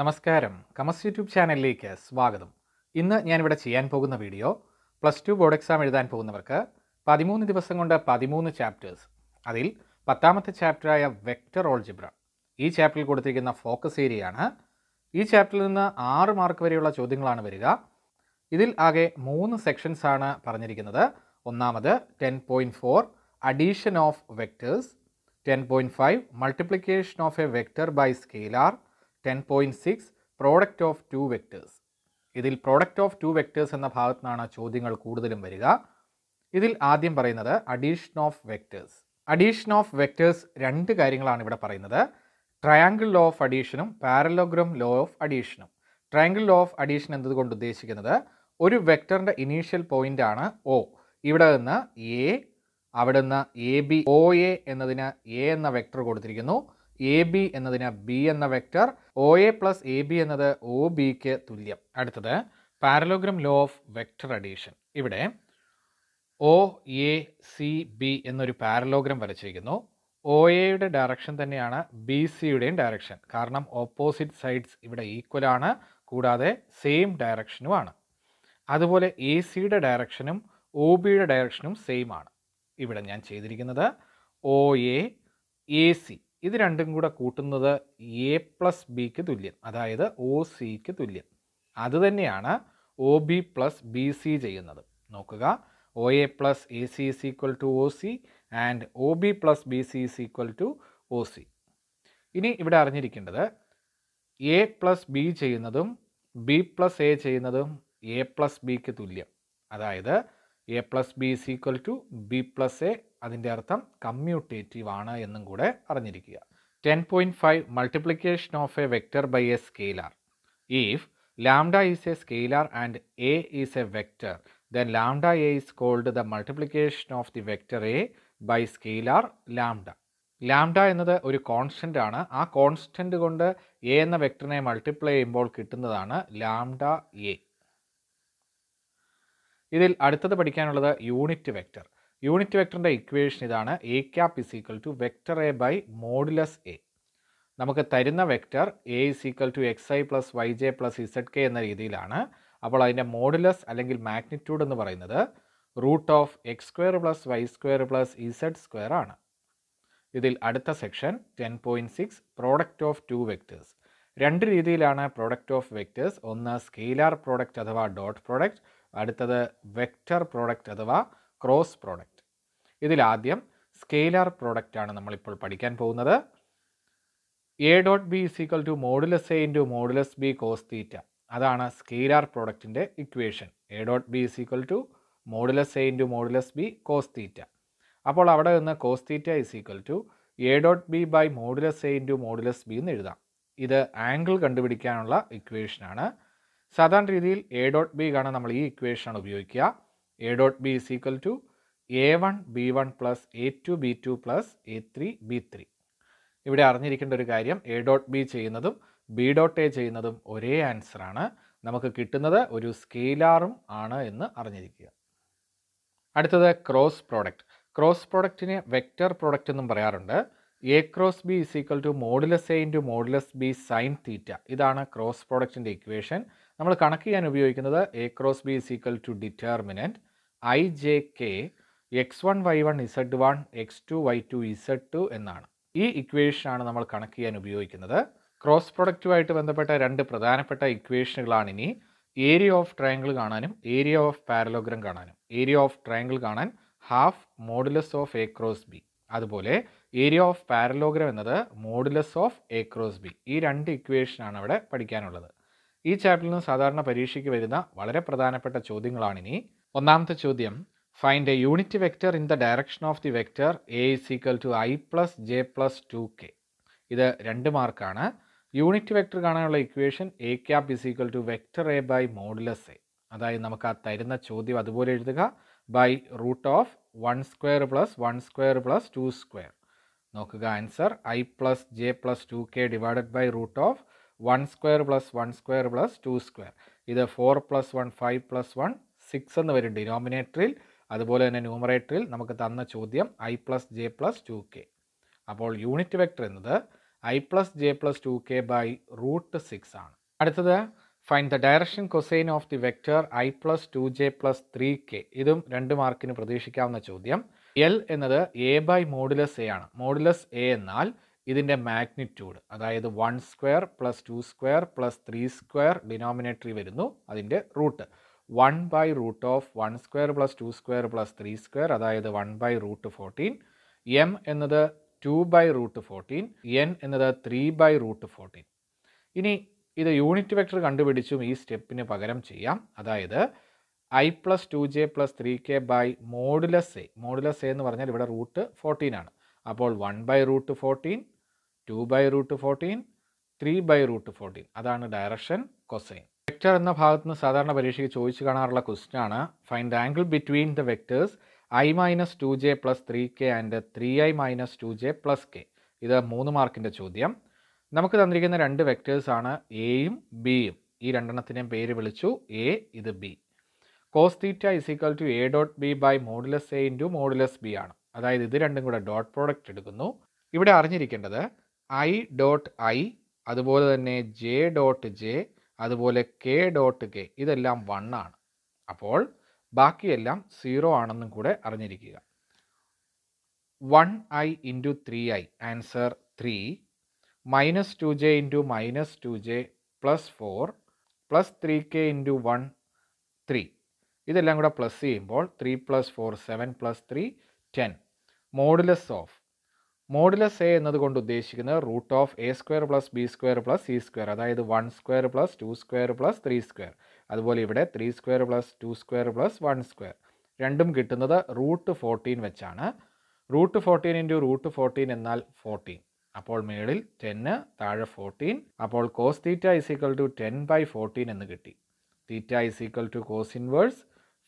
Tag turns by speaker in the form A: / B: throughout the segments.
A: നമസ്കാരം കമസ് യൂട്യൂബ് ചാനലിലേക്ക് സ്വാഗതം ഇന്ന് ഞാനിവിടെ ചെയ്യാൻ പോകുന്ന video plus two board exam എഴുതാൻ പോകുന്നവർക്ക് പതിമൂന്ന് ദിവസം കൊണ്ട് പതിമൂന്ന് ചാപ്റ്റേഴ്സ് അതിൽ പത്താമത്തെ ചാപ്റ്ററായ വെക്ടർ ഓൾജിബ്ര ഈ ചാപ്റ്ററിൽ കൊടുത്തിരിക്കുന്ന ഫോക്കസ് ഏരിയയാണ് ഈ ചാപ്റ്ററിൽ നിന്ന് ആറ് മാർക്ക് വരെയുള്ള ചോദ്യങ്ങളാണ് വരിക ഇതിൽ ആകെ മൂന്ന് സെക്ഷൻസ് ആണ് പറഞ്ഞിരിക്കുന്നത് ഒന്നാമത് ten point four addition of vectors ten point five multiplication of a vector by scalar ten point six product of two vectors ഇതിൽ പ്രോഡക്റ്റ് ഓഫ് ടു വെക്റ്റേഴ്സ് എന്ന ഭാഗത്തു നിന്നാണ് ചോദ്യങ്ങൾ കൂടുതലും വരിക ഇതിൽ ആദ്യം പറയുന്നത് addition of vectors addition of vectors രണ്ട് കാര്യങ്ങളാണ് ഇവിടെ പറയുന്നത് ട്രയാങ്കിൾ ലോ ഓഫ് അഡീഷനും പാരലോഗ്രം ലോ ഓഫ് അഡീഷനും ട്രയാങ്കിൾ ലോ ഓഫ് അഡീഷൻ എന്നതുകൊണ്ട് ഉദ്ദേശിക്കുന്നത് ഒരു വെക്ടറിൻ്റെ ഇനീഷ്യൽ പോയിൻ്റ് ആണ് ഒ ഇവിടെ നിന്ന് എ അവിടെ നിന്ന് എ ബി ഒ എ എന്നതിന് എ എന്ന വെക്ടർ കൊടുത്തിരിക്കുന്നു എ ബി എന്നതിന് ബി എന്ന vector O A plus A B എന്നത് ഒ ബിക്ക് തുല്യം അടുത്തത് parallelogram law of vector addition ഇവിടെ ഒ എ സി ബി എന്നൊരു പാരലോഗ്രം വരച്ചിരിക്കുന്നു ഒ എയുടെ ഡയറക്ഷൻ തന്നെയാണ് ബി സിയുടെയും ഡയറക്ഷൻ കാരണം ഓപ്പോസിറ്റ് സൈഡ്സ് ഇവിടെ ഈക്വൽ ആണ് കൂടാതെ സെയിം ഡയറക്ഷനുമാണ് അതുപോലെ എ സിയുടെ ഡയറക്ഷനും ഒ ബിയുടെ ഡയറക്ഷനും സെയിം ആണ് ഇവിടെ ഞാൻ ചെയ്തിരിക്കുന്നത് ഒ എ എ സി ഇത് രണ്ടും കൂടെ കൂട്ടുന്നത് എ പ്ലസ് ബിക്ക് തുല്യം അതായത് ഒ സിക്ക് തുല്യം അതുതന്നെയാണ് O B plus B C ചെയ്യുന്നത് നോക്കുക O A plus A C is equal to O C and O B plus B C is equal to O C ഇനി ഇവിടെ അറിഞ്ഞിരിക്കേണ്ടത് എ പ്ലസ് ബി ചെയ്യുന്നതും ബി പ്ലസ് എ ചെയ്യുന്നതും A plus ബിക്ക് തുല്യം അതായത് A plus B is equal to B plus A അതിൻ്റെ അർത്ഥം കമ്മ്യൂട്ടേറ്റീവ് ആണ് എന്നും കൂടെ അറിഞ്ഞിരിക്കുക ten point five multiplication of A vector by a scalar if lambda is a scalar and A is a vector then lambda A is called the multiplication of the vector A by scalar lambda lambda എന്നത് ഒരു constant ആണ് ആ constant കൊണ്ട് A എന്ന വെക്ടറിനെ multiply ചെയ്യുമ്പോൾ കിട്ടുന്നതാണ് lambda A ഇതിൽ അടുത്തത് പഠിക്കാനുള്ളത് യൂണിറ്റ് വെക്റ്റർ യൂണിറ്റ് വെക്ടറിൻ്റെ ഇക്വേഷൻ ഇതാണ് A cap is equal to vector A by modulus A നമുക്ക് തരുന്ന vector A is equal to X I plus Y J plus Z K എന്ന രീതിയിലാണ് അപ്പോൾ അതിൻ്റെ മോഡുലസ് അല്ലെങ്കിൽ മാഗ്നിറ്റ്യൂഡ് എന്ന് പറയുന്നത് root of X square plus Y square plus Z square ആണ് ഇതിൽ അടുത്ത section ten point six product of two vectors രണ്ട് രീതിയിലാണ് പ്രോഡക്റ്റ് ഓഫ് വെക്റ്റേഴ്സ് ഒന്ന് സ്കെയിലാർ പ്രോഡക്റ്റ് അഥവാ ഡോട്ട് പ്രോഡക്റ്റ് അടുത്തത് വെക്റ്റർ പ്രോഡക്റ്റ് അഥവാ ക്രോസ് പ്രോഡക്റ്റ് ഇതിലാദ്യം സ്കെയിലാർ ആണ് നമ്മളിപ്പോൾ പഠിക്കാൻ പോകുന്നത് A dot B is equal to modulus A into modulus B cos theta അതാണ് സ്കെയിലാർ പ്രോഡക്റ്റിൻ്റെ equation A dot B is equal to modulus A into modulus B cos theta അപ്പോൾ അവിടെ നിന്ന് cos theta is equal to A dot B by modulus A into modulus B എന്ന് എഴുതാം ഇത് angle കണ്ടുപിടിക്കാനുള്ള ഇക്വേഷനാണ് സാധാരണ രീതിയിൽ എ ഡോട്ട് ബി കാണാൻ നമ്മൾ ഈ ഇക്വേഷനാണ് ഉപയോഗിക്കുക A dot B is equal to A one B one plus A two B two plus A three B three ഇവിടെ അറിഞ്ഞിരിക്കേണ്ട ഒരു കാര്യം എ ഡോട്ട് ബി ചെയ്യുന്നതും ബി ഡോട്ട് എ ചെയ്യുന്നതും ഒരേ ആൻസറാണ് നമുക്ക് കിട്ടുന്നത് ഒരു സ്കെയിലാറും ആണ് എന്ന് അറിഞ്ഞിരിക്കുക അടുത്തത് ക്രോസ് പ്രോഡക്റ്റ് ക്രോസ് പ്രോഡക്റ്റിനെ വെക്റ്റർ പ്രോഡക്റ്റ് എന്നും പറയാറുണ്ട് A cross B is equal to modulus A into modulus B sine theta ഇതാണ് ക്രോസ് പ്രോഡക്റ്റിൻ്റെ ഇക്വേഷൻ നമ്മൾ കണക്ക് ചെയ്യാൻ ഉപയോഗിക്കുന്നത് A cross B is equal to determinant I J K X one Y one Z one X two Y two Z two എന്നാണ് ഈ ഇക്വേഷനാണ് നമ്മൾ കണക്ക് ചെയ്യാൻ ഉപയോഗിക്കുന്നത് ക്രോസ് പ്രൊഡക്റ്റുമായിട്ട് ബന്ധപ്പെട്ട രണ്ട് പ്രധാനപ്പെട്ട ഇക്വേഷനുകളാണ് ഇനി ഏരിയ ഓഫ് ട്രയാങ്കിൾ കാണാനും ഏരിയ ഓഫ് പാരലോഗ്രം കാണാനും ഏരിയ ഓഫ് ട്രയാങ്കിൾ കാണാൻ half modulus of A cross B അതുപോലെ ഏരിയ ഓഫ് പാരലോഗ്രം എന്നത് modulus of A cross B ഈ രണ്ട് ഇക്വേഷനാണ് അവിടെ പഠിക്കാനുള്ളത് ഈ ചാപ്റ്ററിൽ നിന്ന് സാധാരണ പരീക്ഷയ്ക്ക് വരുന്ന വളരെ പ്രധാനപ്പെട്ട ചോദ്യങ്ങളാണ് ഇനി ഒന്നാമത്തെ ചോദ്യം find a unit vector in the direction of the vector A is equal to I plus J plus two K ഇത് രണ്ട് മാർക്കാണ് യൂണിറ്റ് വെക്ടർ കാണാനുള്ള equation A cap is equal to vector A by modulus A അതായത് നമുക്ക് ആ തരുന്ന ചോദ്യം അതുപോലെ എഴുതുക by root of one square plus one square plus two square നോക്കുക answer I plus J plus two K divided by root of one square plus one square plus two square ഇത് four plus one five plus one six എന്ന് വരും ഡിനോമിനേറ്ററിൽ അതുപോലെ തന്നെ ന്യൂമറേറ്ററിൽ നമുക്ക് തന്ന ചോദ്യം I plus J plus two K അപ്പോൾ യൂണിറ്റ് വെക്ടർ എന്നത് I plus J plus two K by root six ആണ് അടുത്തത് find the direction cosine of the vector I plus two J plus three K ഇതും രണ്ട് മാർക്കിന് പ്രതീക്ഷിക്കാവുന്ന ചോദ്യം L എന്നത് എ ബൈ മോഡുലസ് എ ആണ് മോഡുലസ് എ എന്നാൽ ഇതിൻ്റെ മാഗ്നിറ്റ്യൂഡ് അതായത് one square plus two square plus three square ഡിനോമിനേറ്ററി വരുന്നു അതിൻ്റെ root one by root of one square plus two square plus three square അതായത് one by root fourteen M എന്നത് two by root fourteen N എന്നത് three by root fourteen ഇനി ഇത് unit vector കണ്ടുപിടിച്ചും ഈ സ്റ്റെപ്പിന് പകരം ചെയ്യാം അതായത് I plus two J plus three K by modulus A modulus A എന്ന് പറഞ്ഞാൽ ഇവിടെ റൂട്ട് ഫോർട്ടീൻ ആണ് അപ്പോൾ one by root fourteen two by root fourteen three by root fourteen അതാണ് ഡയറക്ഷൻ കൊസൈൻ വെക്റ്റർ എന്ന ഭാഗത്ത് നിന്ന് സാധാരണ പരീക്ഷയ്ക്ക് ചോദിച്ചു കാണാറുള്ള ക്വസ്റ്റ്യൻ ആണ് find the angle between the vectors I minus two J plus three K and three I minus two J plus K ഇത് മൂന്ന് മാർക്കിൻ്റെ ചോദ്യം നമുക്ക് തന്നിരിക്കുന്ന രണ്ട് വെക്റ്റേഴ്സാണ് എയും ബിയും ഈ രണ്ടെണ്ണത്തിൻ്റെയും പേര് വിളിച്ചു എ ഇത് B cos theta is equal to A dot B by modulus A into modulus B ആണ് അതായത് ഇത് രണ്ടും കൂടെ ഡോട്ട് പ്രോഡക്റ്റ് എടുക്കുന്നു ഇവിടെ അറിഞ്ഞിരിക്കേണ്ടത് ഐ ഡോട്ട് ഐ അതുപോലെ തന്നെ ജെ ഡോട്ട് ജെ അതുപോലെ കെ ഡോട്ട് കെ ഇതെല്ലാം വണ്ണാണ് അപ്പോൾ ബാക്കിയെല്ലാം സീറോ ആണെന്നും കൂടെ അറിഞ്ഞിരിക്കുക one I into three I answer three minus two J into minus two J plus four plus three K into one three ഇതെല്ലാം കൂടെ പ്ലസ് ചെയ്യുമ്പോൾ three plus four seven plus three ten modulus of modulus A എന്നതുകൊണ്ട് ഉദ്ദേശിക്കുന്നത് root of A square plus B square plus C square അതായത് one square plus two square plus three square അതുപോലെ ഇവിടെ three square plus two square plus one square രണ്ടും കിട്ടുന്നത് root fourteen വെച്ചാണ് root fourteen into root fourteen എന്നാൽ fourteen അപ്പോൾ മേളിൽ ടെന്ന് താഴെ ഫോർട്ടീൻ അപ്പോൾ cos theta is equal to ten by fourteen എന്ന് കിട്ടി theta is equal to cos inverse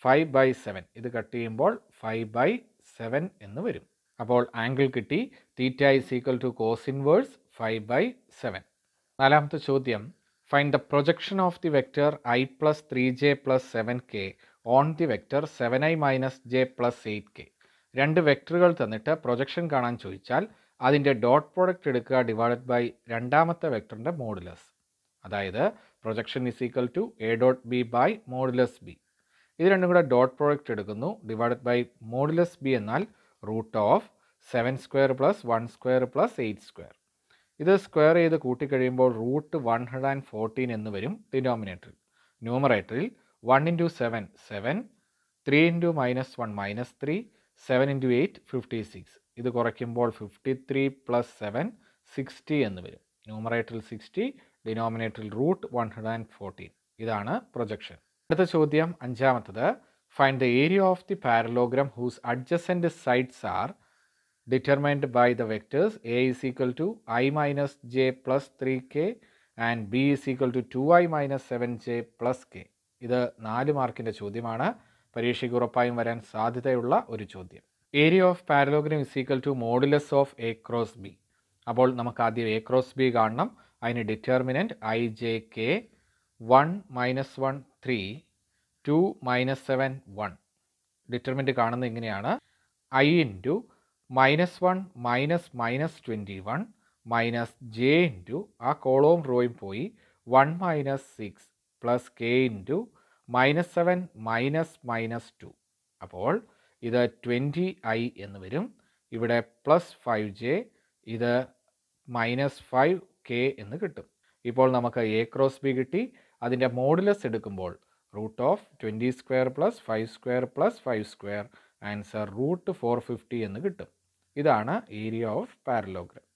A: five by seven ഇത് കട്ട് ചെയ്യുമ്പോൾ ഫൈവ് ബൈ സെവൻ എന്ന് വരും അപ്പോൾ ആംഗിൾ കിട്ടി theta is equal to cos inverse five by seven നാലാമത്തെ ചോദ്യം find the projection of the vector I plus three J plus seven K on the vector seven I minus J plus eight K രണ്ട് വെക്ടറുകൾ തന്നിട്ട് projection കാണാൻ ചോദിച്ചാൽ അതിൻ്റെ dot product എടുക്കുക divided by രണ്ടാമത്തെ വെക്ടറിൻ്റെ മോഡുലസ് അതായത് projection is equal to A dot B by modulus B ഇത് രണ്ടും കൂടെ ഡോട്ട് പ്രോഡക്റ്റ് എടുക്കുന്നു ഡിവൈഡഡ് ബൈ മോഡുലസ് ബി എന്നാൽ root of seven square plus one square plus eight square ഇത് സ്ക്വയർ ചെയ്ത് കൂട്ടിക്കഴിയുമ്പോൾ root one hundred and fourteen എന്ന് വരും ഡിനോമിനേറ്ററിൽ ന്യൂമറേറ്ററിൽ one into seven seven three into minus one minus three seven into eight fifty six ഇത് കുറയ്ക്കുമ്പോൾ fifty three plus seven sixty എന്ന് വരും ന്യൂമറേറ്ററിൽ സിക്സ്റ്റി ഡിനോമിനേറ്ററിൽ root one hundred and fourteen ഇതാണ് പ്രൊജക്ഷൻ അടുത്ത ചോദ്യം അഞ്ചാമത്തത് find the area of the parallelogram whose adjacent sides are determined by the vectors A is equal to I minus J plus three K and B is equal to two I minus seven J plus K ഇത് നാല് മാർക്കിൻ്റെ ചോദ്യമാണ് പരീക്ഷയ്ക്ക് ഉറപ്പായും വരാൻ സാധ്യതയുള്ള ഒരു ചോദ്യം area of parallelogram is equal to modulus of A cross B അപ്പോൾ നമുക്ക് ആദ്യം എ ക്രോസ് ബി കാണണം അതിന് determinant I J K one minus one three two minus seven one determinant കാണുന്നത് ഇങ്ങനെയാണ് I into minus one minus minus twenty one minus J into ആ കോളവും റോയും പോയി one minus six plus K into minus seven minus minus two അപ്പോൾ ഇത് twenty I എന്ന് വരും ഇവിടെ പ്ലസ് ഫൈവ് ജെ ഇത് മൈനസ് ഫൈവ് കെ എന്ന് കിട്ടും ഇപ്പോൾ നമുക്ക് എ ക്രോസ് ബി കിട്ടി അതിൻ്റെ മോഡുലസ് എടുക്കുമ്പോൾ root of twenty square plus five square plus five square answer root four fifty എന്ന് കിട്ടും ഇതാണ് ഏരിയ ഓഫ് പാരലോഗ്രാം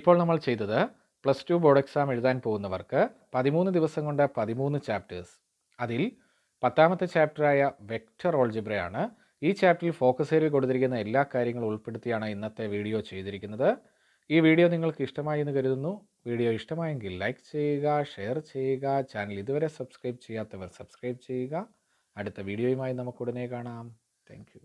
A: ഇപ്പോൾ നമ്മൾ ചെയ്തത് പ്ലസ് ടു ബോർഡ് എക്സാം എഴുതാൻ പോകുന്നവർക്ക് പതിമൂന്ന് ദിവസം കൊണ്ട് പതിമൂന്ന് ചാപ്റ്റേഴ്സ് അതിൽ പത്താമത്തെ ചാപ്റ്ററായ വെക്ടർ ഓൾജിബ്രയാണ് ഈ ചാപ്റ്ററിൽ ഫോക്കസ് ഏരിയയിൽ കൊടുത്തിരിക്കുന്ന എല്ലാ കാര്യങ്ങളും ഉൾപ്പെടുത്തിയാണ് ഇന്നത്തെ വീഡിയോ ചെയ്തിരിക്കുന്നത് ഈ വീഡിയോ നിങ്ങൾക്ക് ഇഷ്ടമായി എന്ന് കരുതുന്നു വീഡിയോ ഇഷ്ടമായെങ്കിൽ ലൈക്ക് ചെയ്യുക ഷെയർ ചെയ്യുക ചാനൽ ഇതുവരെ സബ്സ്ക്രൈബ് ചെയ്യാത്തവർ സബ്സ്ക്രൈബ് ചെയ്യുക അടുത്ത വീഡിയോയുമായി നമുക്ക് ഉടനെ കാണാം താങ്ക്